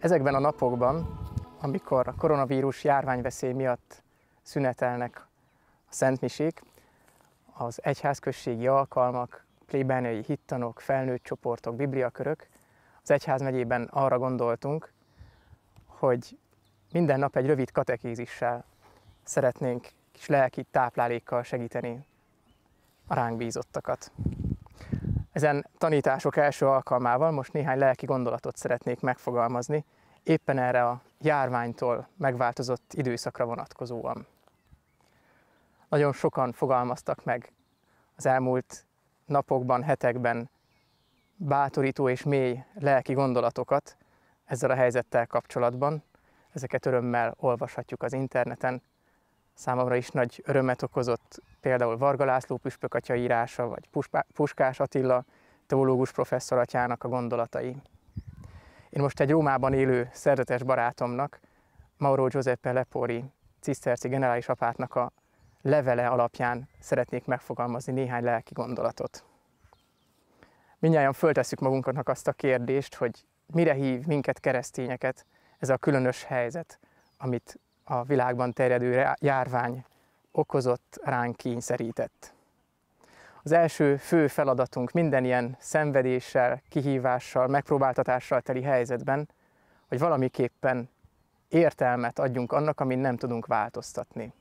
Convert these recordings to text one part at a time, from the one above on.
Ezekben a napokban, amikor a koronavírus járványveszély miatt szünetelnek a Szentmisék, az egyházközségi alkalmak, plébániai hittanok, felnőtt csoportok, bibliakörök, az egyházmegyében arra gondoltunk, hogy minden nap egy rövid katekézissel szeretnénk kis lelki táplálékkal segíteni a ránk bízottakat. Ezen tanítások első alkalmával most néhány lelki gondolatot szeretnék megfogalmazni, éppen erre a járványtól megváltozott időszakra vonatkozóan. Nagyon sokan fogalmaztak meg az elmúlt napokban, hetekben bátorító és mély lelki gondolatokat ezzel a helyzettel kapcsolatban. Ezeket örömmel olvashatjuk az interneten, számomra is nagy örömet okozott, például Varga László püspök atya írása, vagy Puskás Attila, teológus professzor atyának a gondolatai. Én most egy Rómában élő szerzetes barátomnak, Mauro Giuseppe Lepori, ciszterci generális apátnak a levele alapján szeretnék megfogalmazni néhány lelki gondolatot. Mindjárt föltesszük magunknak azt a kérdést, hogy mire hív minket keresztényeket ez a különös helyzet, amit a világban terjedő járvány okozott, ránk kényszerített. Az első fő feladatunk minden ilyen szenvedéssel, kihívással, megpróbáltatással teli helyzetben, hogy valamiképpen értelmet adjunk annak, amin nem tudunk változtatni.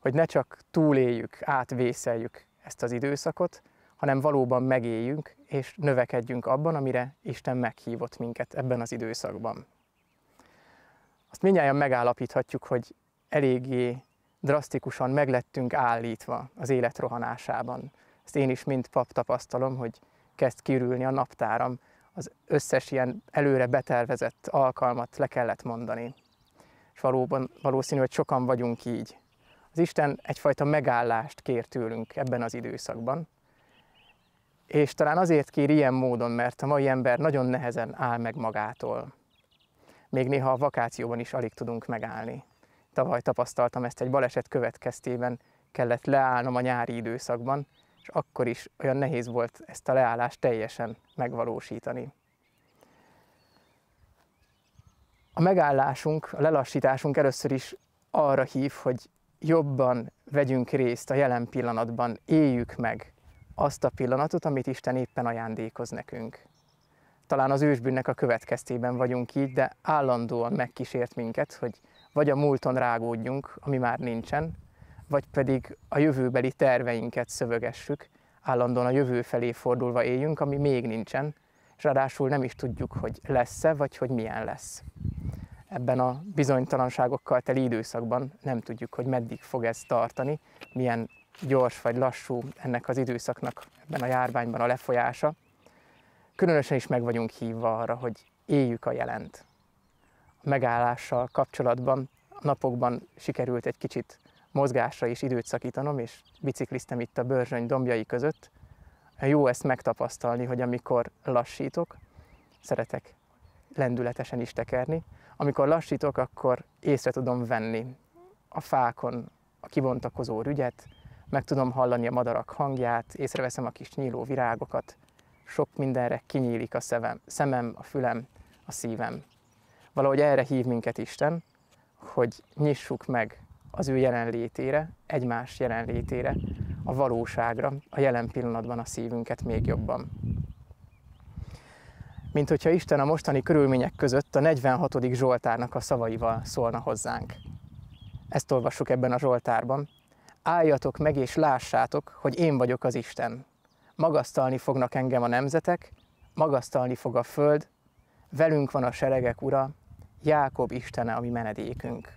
Hogy ne csak túléljük, átvészeljük ezt az időszakot, hanem valóban megéljünk és növekedjünk abban, amire Isten meghívott minket ebben az időszakban azt mindjárt megállapíthatjuk, hogy eléggé drasztikusan meglettünk állítva az élet rohanásában. Ezt én is mind pap tapasztalom, hogy kezd kirülni a naptáram, az összes ilyen előre betervezett alkalmat le kellett mondani. És valóban valószínű, hogy sokan vagyunk így. Az Isten egyfajta megállást kér tőlünk ebben az időszakban, és talán azért kér ilyen módon, mert a mai ember nagyon nehezen áll meg magától még néha a vakációban is alig tudunk megállni. Tavaly tapasztaltam ezt egy baleset következtében, kellett leállnom a nyári időszakban, és akkor is olyan nehéz volt ezt a leállást teljesen megvalósítani. A megállásunk, a lelassításunk először is arra hív, hogy jobban vegyünk részt a jelen pillanatban, éljük meg azt a pillanatot, amit Isten éppen ajándékoz nekünk talán az ősbűnnek a következtében vagyunk így, de állandóan megkísért minket, hogy vagy a múlton rágódjunk, ami már nincsen, vagy pedig a jövőbeli terveinket szövögessük, állandóan a jövő felé fordulva éljünk, ami még nincsen, és ráadásul nem is tudjuk, hogy lesz-e, vagy hogy milyen lesz. Ebben a bizonytalanságokkal teli időszakban nem tudjuk, hogy meddig fog ez tartani, milyen gyors vagy lassú ennek az időszaknak ebben a járványban a lefolyása, különösen is meg vagyunk hívva arra, hogy éljük a jelent. A megállással kapcsolatban a napokban sikerült egy kicsit mozgásra is időt szakítanom, és bicikliztem itt a Börzsöny dombjai között. Jó ezt megtapasztalni, hogy amikor lassítok, szeretek lendületesen is tekerni, amikor lassítok, akkor észre tudom venni a fákon a kibontakozó rügyet, meg tudom hallani a madarak hangját, észreveszem a kis nyíló virágokat, sok mindenre kinyílik a szemem, szemem, a fülem, a szívem. Valahogy erre hív minket Isten, hogy nyissuk meg az ő jelenlétére, egymás jelenlétére, a valóságra, a jelen pillanatban a szívünket még jobban. Mint hogyha Isten a mostani körülmények között a 46. Zsoltárnak a szavaival szólna hozzánk. Ezt olvassuk ebben a Zsoltárban. Álljatok meg és lássátok, hogy én vagyok az Isten, Magasztalni fognak engem a nemzetek, magasztalni fog a föld, velünk van a seregek ura, Jákob Istene a mi menedékünk.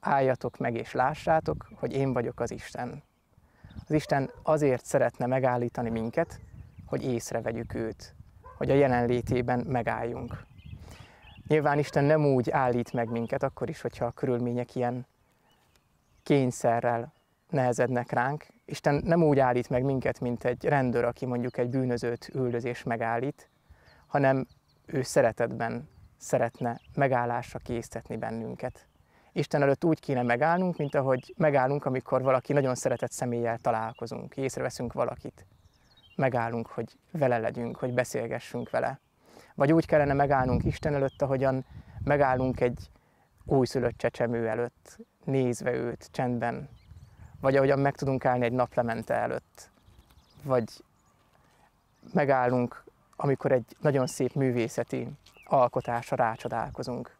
Álljatok meg és lássátok, hogy én vagyok az Isten. Az Isten azért szeretne megállítani minket, hogy észrevegyük őt, hogy a jelenlétében megálljunk. Nyilván Isten nem úgy állít meg minket, akkor is, hogyha a körülmények ilyen kényszerrel nehezednek ránk, Isten nem úgy állít meg minket, mint egy rendőr, aki mondjuk egy bűnözőt üldözés megállít, hanem ő szeretetben szeretne megállásra késztetni bennünket. Isten előtt úgy kéne megállnunk, mint ahogy megállunk, amikor valaki nagyon szeretett személlyel találkozunk, észreveszünk valakit. Megállunk, hogy vele legyünk, hogy beszélgessünk vele. Vagy úgy kellene megállnunk Isten előtt, ahogyan megállunk egy újszülött csecsemő előtt, nézve őt, csendben vagy ahogyan meg tudunk állni egy naplemente előtt, vagy megállunk, amikor egy nagyon szép művészeti alkotásra rácsodálkozunk.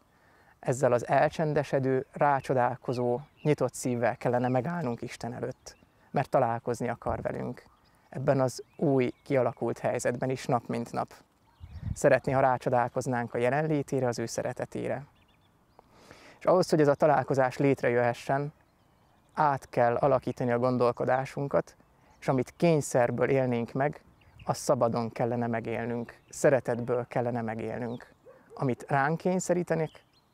Ezzel az elcsendesedő, rácsodálkozó, nyitott szívvel kellene megállnunk Isten előtt, mert találkozni akar velünk. Ebben az új, kialakult helyzetben is nap mint nap. Szeretné, ha rácsodálkoznánk a jelenlétére, az ő szeretetére. És ahhoz, hogy ez a találkozás létrejöhessen, át kell alakítani a gondolkodásunkat, és amit kényszerből élnénk meg, azt szabadon kellene megélnünk, szeretetből kellene megélnünk. Amit ránk kényszerítenek,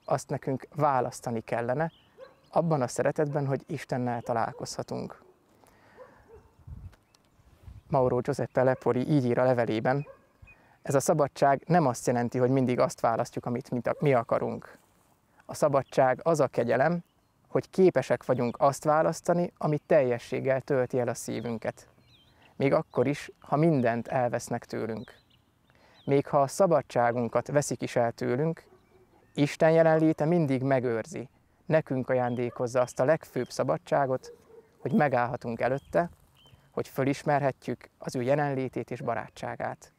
azt nekünk választani kellene, abban a szeretetben, hogy Istennel találkozhatunk. Mauro Giuseppe Lepori így ír a levelében, ez a szabadság nem azt jelenti, hogy mindig azt választjuk, amit mi akarunk. A szabadság az a kegyelem, hogy képesek vagyunk azt választani, ami teljességgel tölti el a szívünket. Még akkor is, ha mindent elvesznek tőlünk. Még ha a szabadságunkat veszik is el tőlünk, Isten jelenléte mindig megőrzi, nekünk ajándékozza azt a legfőbb szabadságot, hogy megállhatunk előtte, hogy fölismerhetjük az ő jelenlétét és barátságát.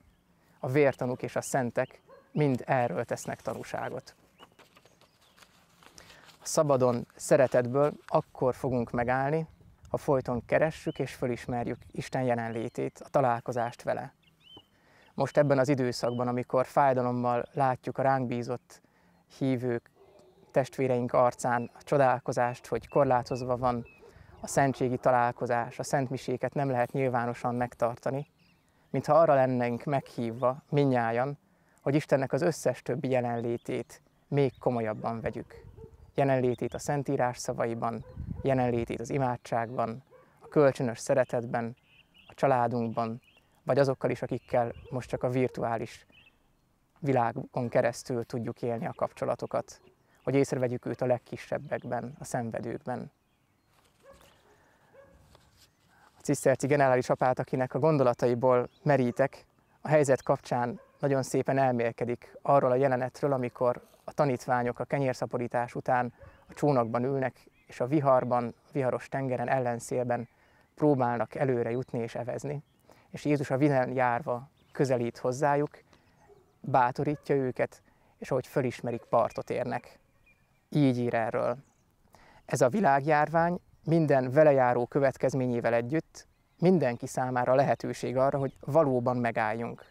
A vértanúk és a szentek mind erről tesznek tanúságot. A szabadon szeretetből akkor fogunk megállni, ha folyton keressük és fölismerjük Isten jelenlétét, a találkozást vele. Most ebben az időszakban, amikor fájdalommal látjuk a ránk bízott hívők, testvéreink arcán a csodálkozást, hogy korlátozva van a szentségi találkozás, a szentmiséket nem lehet nyilvánosan megtartani, mintha arra lennénk meghívva minnyájan, hogy Istennek az összes többi jelenlétét még komolyabban vegyük jelenlétét a Szentírás szavaiban, jelenlétét az imádságban, a kölcsönös szeretetben, a családunkban, vagy azokkal is, akikkel most csak a virtuális világon keresztül tudjuk élni a kapcsolatokat, hogy észrevegyük őt a legkisebbekben, a szenvedőkben. A Ciszterci generális apát, akinek a gondolataiból merítek, a helyzet kapcsán nagyon szépen elmélkedik arról a jelenetről, amikor a tanítványok a kenyérszaporítás után a csónakban ülnek, és a viharban, viharos tengeren, ellenszélben próbálnak előre jutni és evezni. És Jézus a vilen járva közelít hozzájuk, bátorítja őket, és ahogy fölismerik, partot érnek. Így ír erről. Ez a világjárvány minden velejáró következményével együtt mindenki számára lehetőség arra, hogy valóban megálljunk.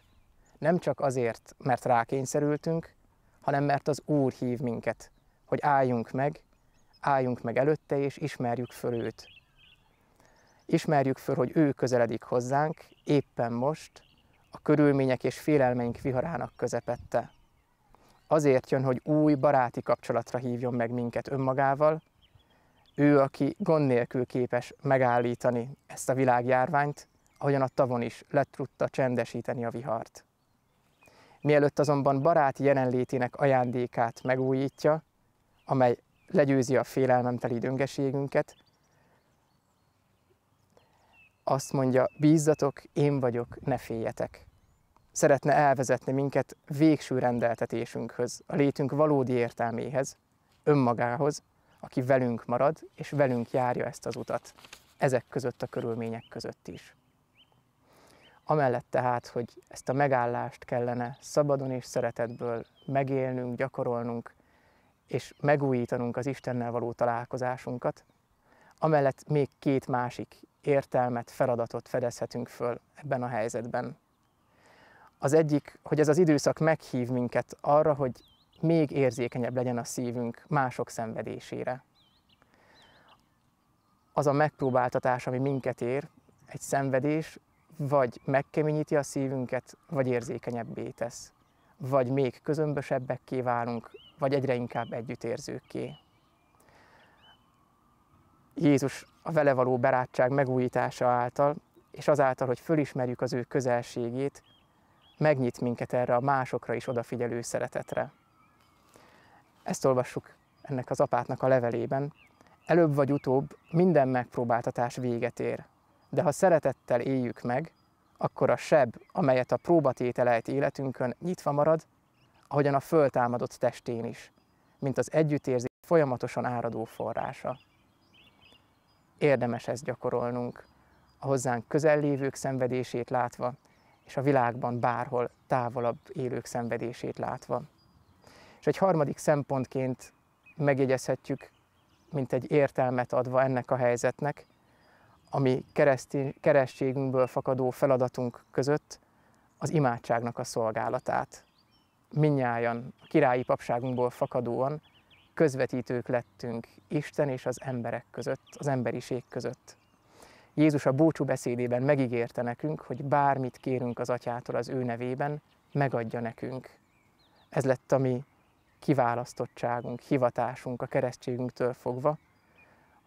Nem csak azért, mert rákényszerültünk, hanem mert az Úr hív minket, hogy álljunk meg, álljunk meg előtte, és ismerjük föl őt. Ismerjük föl, hogy ő közeledik hozzánk éppen most, a körülmények és félelmeink viharának közepette. Azért jön, hogy új baráti kapcsolatra hívjon meg minket önmagával, ő, aki gond nélkül képes megállítani ezt a világjárványt, ahogyan a tavon is le tudta csendesíteni a vihart. Mielőtt azonban baráti jelenlétének ajándékát megújítja, amely legyőzi a félelmemteli döngeségünket, azt mondja, bízzatok, én vagyok, ne féljetek. Szeretne elvezetni minket végső rendeltetésünkhöz, a létünk valódi értelméhez, önmagához, aki velünk marad és velünk járja ezt az utat, ezek között a körülmények között is. Amellett tehát, hogy ezt a megállást kellene szabadon és szeretetből megélnünk, gyakorolnunk, és megújítanunk az Istennel való találkozásunkat, amellett még két másik értelmet, feladatot fedezhetünk föl ebben a helyzetben. Az egyik, hogy ez az időszak meghív minket arra, hogy még érzékenyebb legyen a szívünk mások szenvedésére. Az a megpróbáltatás, ami minket ér, egy szenvedés, vagy megkeményíti a szívünket, vagy érzékenyebbé tesz, vagy még közömbösebbekké válunk, vagy egyre inkább együttérzőkké. Jézus a vele való barátság megújítása által, és azáltal, hogy fölismerjük az ő közelségét, megnyit minket erre a másokra is odafigyelő szeretetre. Ezt olvassuk ennek az apátnak a levelében. Előbb vagy utóbb minden megpróbáltatás véget ér – de ha szeretettel éljük meg, akkor a seb, amelyet a próbatétel ejt életünkön, nyitva marad, ahogyan a föltámadott testén is, mint az együttérzés folyamatosan áradó forrása. Érdemes ezt gyakorolnunk, a hozzánk közel lévők szenvedését látva, és a világban bárhol távolabb élők szenvedését látva. És egy harmadik szempontként megjegyezhetjük, mint egy értelmet adva ennek a helyzetnek, ami mi keresztségünkből fakadó feladatunk között az imádságnak a szolgálatát. Minnyájan a királyi papságunkból fakadóan közvetítők lettünk Isten és az emberek között, az emberiség között. Jézus a búcsú beszédében megígérte nekünk, hogy bármit kérünk az Atyától az ő nevében, megadja nekünk. Ez lett a mi kiválasztottságunk, hivatásunk a keresztségünktől fogva,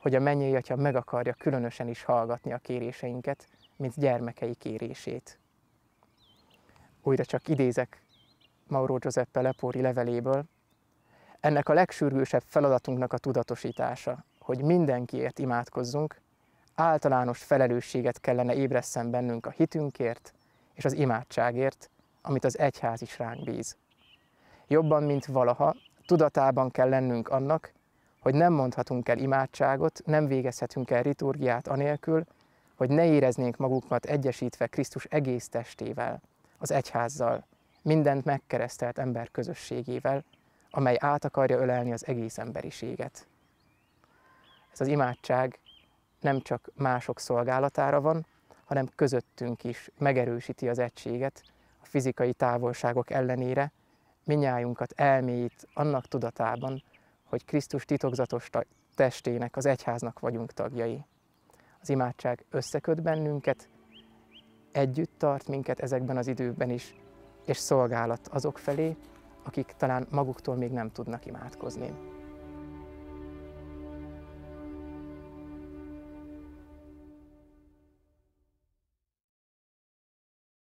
hogy a mennyei atya meg akarja különösen is hallgatni a kéréseinket, mint gyermekei kérését. Újra csak idézek Mauro Giuseppe Lepori leveléből, ennek a legsürgősebb feladatunknak a tudatosítása, hogy mindenkiért imádkozzunk, általános felelősséget kellene ébresszen bennünk a hitünkért és az imádságért, amit az egyház is ránk bíz. Jobban, mint valaha, tudatában kell lennünk annak, hogy nem mondhatunk el imádságot, nem végezhetünk el liturgiát anélkül, hogy ne éreznénk magukat egyesítve Krisztus egész testével, az egyházzal, mindent megkeresztelt ember közösségével, amely át akarja ölelni az egész emberiséget. Ez az imádság nem csak mások szolgálatára van, hanem közöttünk is megerősíti az egységet a fizikai távolságok ellenére, minnyájunkat elmélyít annak tudatában, hogy Krisztus titokzatos testének, az egyháznak vagyunk tagjai. Az imádság összeköt bennünket, együtt tart minket ezekben az időben is, és szolgálat azok felé, akik talán maguktól még nem tudnak imádkozni.